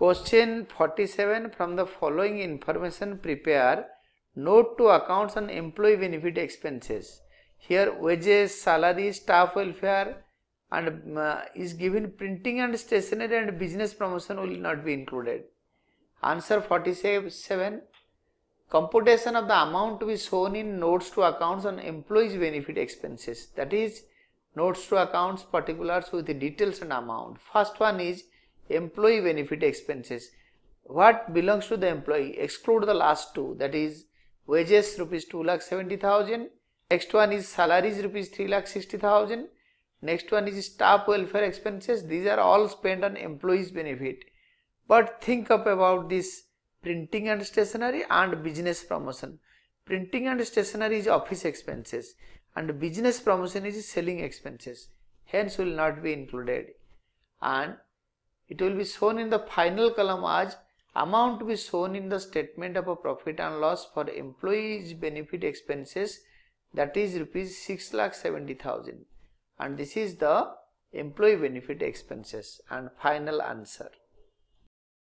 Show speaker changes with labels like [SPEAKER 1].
[SPEAKER 1] Question 47 from the following information prepare note to accounts and employee benefit expenses. Here wages, salary, staff welfare and uh, is given printing and stationery and business promotion will not be included. Answer 47 computation of the amount to be shown in notes to accounts on employees benefit expenses that is notes to accounts particulars with details and amount. First one is employee benefit expenses what belongs to the employee exclude the last two that is wages rupees 2 lakh 70000 next one is salaries rupees 3 lakh 60000 next one is staff welfare expenses these are all spent on employees benefit but think up about this printing and stationery and business promotion printing and stationery is office expenses and business promotion is selling expenses hence will not be included and it will be shown in the final column as amount to be shown in the statement of a profit and loss for employees benefit expenses that is rupees 6,70,000 and this is the employee benefit expenses and final answer.